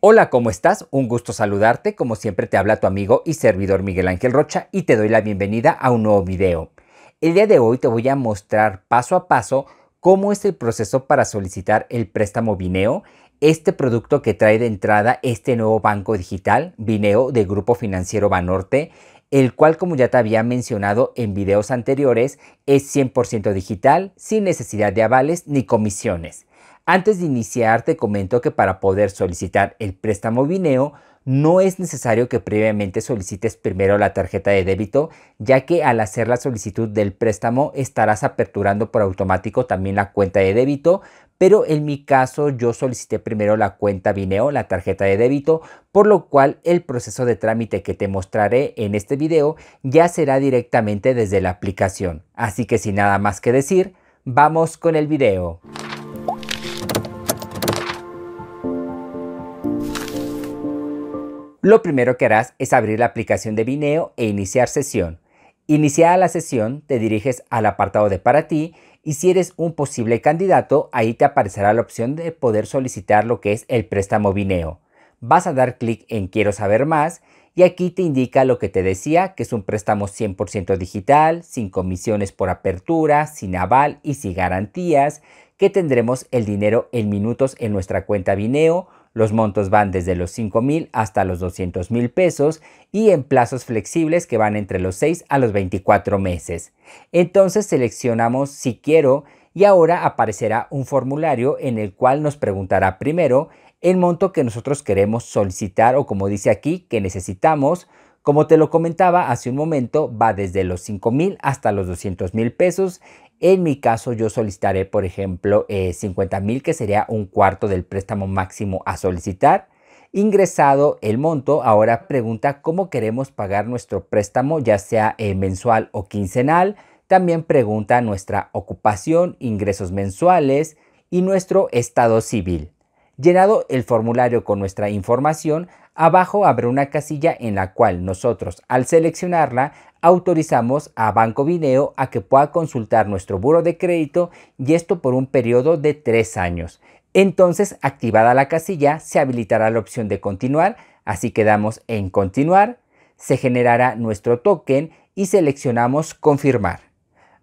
Hola, ¿cómo estás? Un gusto saludarte, como siempre te habla tu amigo y servidor Miguel Ángel Rocha y te doy la bienvenida a un nuevo video. El día de hoy te voy a mostrar paso a paso cómo es el proceso para solicitar el préstamo Vineo, este producto que trae de entrada este nuevo banco digital, Vineo de Grupo Financiero Banorte, el cual como ya te había mencionado en videos anteriores es 100% digital, sin necesidad de avales ni comisiones. Antes de iniciar, te comento que para poder solicitar el préstamo Bineo, no es necesario que previamente solicites primero la tarjeta de débito, ya que al hacer la solicitud del préstamo estarás aperturando por automático también la cuenta de débito, pero en mi caso yo solicité primero la cuenta Bineo, la tarjeta de débito, por lo cual el proceso de trámite que te mostraré en este video ya será directamente desde la aplicación. Así que sin nada más que decir, vamos con el video. Lo primero que harás es abrir la aplicación de Vineo e iniciar sesión. Iniciada la sesión, te diriges al apartado de para ti y si eres un posible candidato, ahí te aparecerá la opción de poder solicitar lo que es el préstamo Vineo. Vas a dar clic en Quiero saber más y aquí te indica lo que te decía, que es un préstamo 100% digital, sin comisiones por apertura, sin aval y sin garantías, que tendremos el dinero en minutos en nuestra cuenta Vineo, los montos van desde los $5,000 mil hasta los 200 mil pesos y en plazos flexibles que van entre los 6 a los 24 meses. Entonces seleccionamos si quiero y ahora aparecerá un formulario en el cual nos preguntará primero el monto que nosotros queremos solicitar o como dice aquí que necesitamos, como te lo comentaba hace un momento, va desde los 5 mil hasta los 200 mil pesos. En mi caso, yo solicitaré, por ejemplo, 50 eh, mil, que sería un cuarto del préstamo máximo a solicitar. Ingresado el monto, ahora pregunta cómo queremos pagar nuestro préstamo, ya sea eh, mensual o quincenal. También pregunta nuestra ocupación, ingresos mensuales y nuestro estado civil. Llenado el formulario con nuestra información, abajo habrá una casilla en la cual nosotros, al seleccionarla, autorizamos a Banco Video a que pueda consultar nuestro buro de crédito y esto por un periodo de tres años. Entonces, activada la casilla, se habilitará la opción de continuar, así que damos en continuar, se generará nuestro token y seleccionamos confirmar.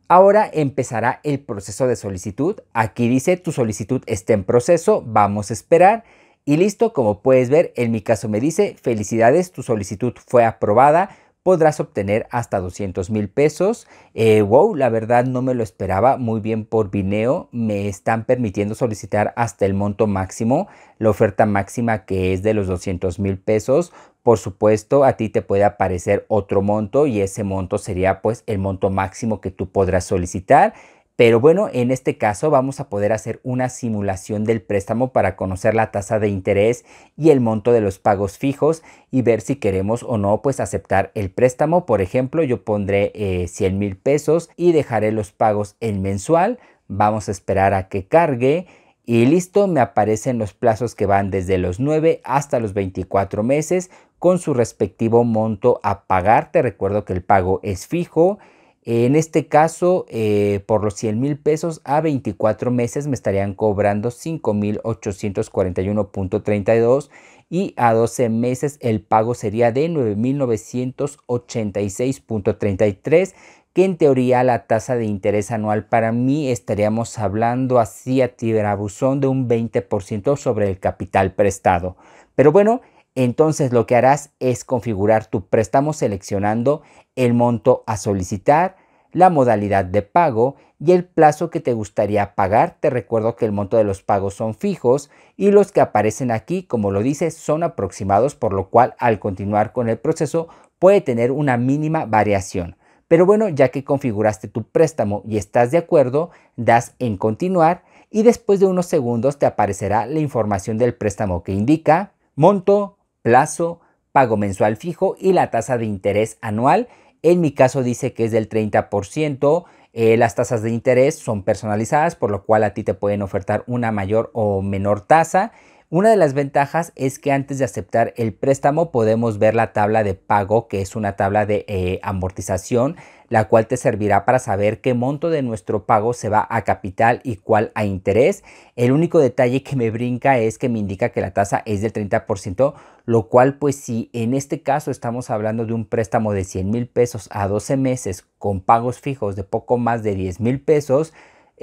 Ahora empezará el proceso de solicitud. Aquí dice tu solicitud está en proceso, vamos a esperar. Y listo, como puedes ver, en mi caso me dice felicidades, tu solicitud fue aprobada podrás obtener hasta 200 mil pesos. Eh, wow, la verdad no me lo esperaba. Muy bien por Vineo. Me están permitiendo solicitar hasta el monto máximo, la oferta máxima que es de los 200 mil pesos. Por supuesto, a ti te puede aparecer otro monto y ese monto sería pues el monto máximo que tú podrás solicitar. Pero bueno, en este caso vamos a poder hacer una simulación del préstamo para conocer la tasa de interés y el monto de los pagos fijos y ver si queremos o no pues aceptar el préstamo. Por ejemplo, yo pondré 100 eh, mil pesos y dejaré los pagos en mensual. Vamos a esperar a que cargue. Y listo, me aparecen los plazos que van desde los 9 hasta los 24 meses con su respectivo monto a pagar. Te recuerdo que el pago es fijo en este caso, eh, por los 100 mil pesos a 24 meses me estarían cobrando 5.841.32 y a 12 meses el pago sería de 9.986.33 que en teoría la tasa de interés anual para mí estaríamos hablando así a tiberabuzón de un 20% sobre el capital prestado. Pero bueno, entonces lo que harás es configurar tu préstamo seleccionando el monto a solicitar, la modalidad de pago y el plazo que te gustaría pagar. Te recuerdo que el monto de los pagos son fijos y los que aparecen aquí, como lo dice, son aproximados, por lo cual al continuar con el proceso puede tener una mínima variación. Pero bueno, ya que configuraste tu préstamo y estás de acuerdo, das en continuar y después de unos segundos te aparecerá la información del préstamo que indica monto, plazo, pago mensual fijo y la tasa de interés anual. En mi caso dice que es del 30%. Eh, las tasas de interés son personalizadas, por lo cual a ti te pueden ofertar una mayor o menor tasa. Una de las ventajas es que antes de aceptar el préstamo podemos ver la tabla de pago, que es una tabla de eh, amortización la cual te servirá para saber qué monto de nuestro pago se va a capital y cuál a interés. El único detalle que me brinca es que me indica que la tasa es del 30%, lo cual pues si en este caso estamos hablando de un préstamo de 100 mil pesos a 12 meses con pagos fijos de poco más de 10 mil pesos,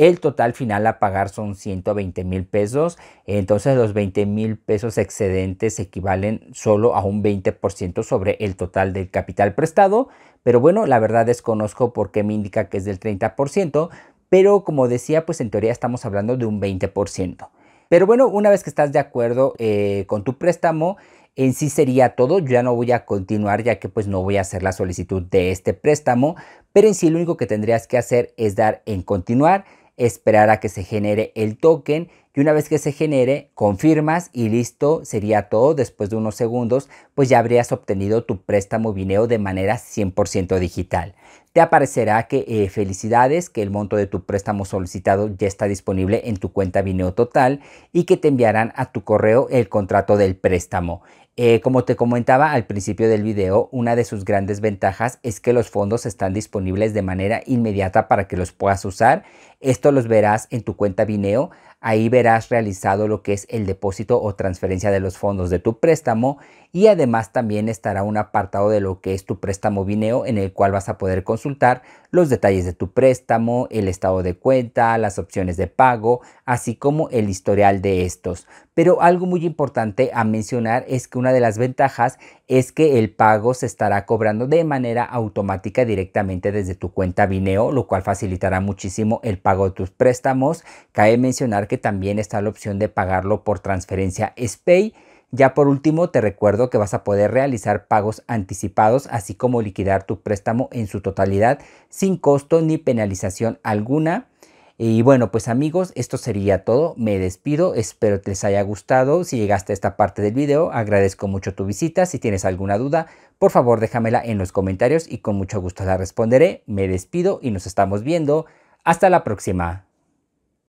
el total final a pagar son 120 mil pesos. Entonces los 20 mil pesos excedentes equivalen solo a un 20% sobre el total del capital prestado. Pero bueno, la verdad desconozco por qué me indica que es del 30%. Pero como decía, pues en teoría estamos hablando de un 20%. Pero bueno, una vez que estás de acuerdo eh, con tu préstamo, en sí sería todo. Yo ya no voy a continuar ya que pues no voy a hacer la solicitud de este préstamo. Pero en sí lo único que tendrías que hacer es dar en continuar esperar a que se genere el token y una vez que se genere, confirmas y listo, sería todo. Después de unos segundos, pues ya habrías obtenido tu préstamo Vineo de manera 100% digital. Te aparecerá que eh, felicidades, que el monto de tu préstamo solicitado ya está disponible en tu cuenta Vineo Total y que te enviarán a tu correo el contrato del préstamo. Eh, como te comentaba al principio del video, una de sus grandes ventajas es que los fondos están disponibles de manera inmediata para que los puedas usar. Esto los verás en tu cuenta Vineo Ahí verás realizado lo que es el depósito o transferencia de los fondos de tu préstamo y además también estará un apartado de lo que es tu préstamo Vineo en el cual vas a poder consultar los detalles de tu préstamo, el estado de cuenta, las opciones de pago, así como el historial de estos. Pero algo muy importante a mencionar es que una de las ventajas es que el pago se estará cobrando de manera automática directamente desde tu cuenta Vineo, lo cual facilitará muchísimo el pago de tus préstamos. Cabe mencionar que también está la opción de pagarlo por transferencia SPAY. Ya por último, te recuerdo que vas a poder realizar pagos anticipados, así como liquidar tu préstamo en su totalidad sin costo ni penalización alguna. Y bueno, pues amigos, esto sería todo. Me despido, espero que les haya gustado. Si llegaste a esta parte del video, agradezco mucho tu visita. Si tienes alguna duda, por favor déjamela en los comentarios y con mucho gusto la responderé. Me despido y nos estamos viendo. Hasta la próxima.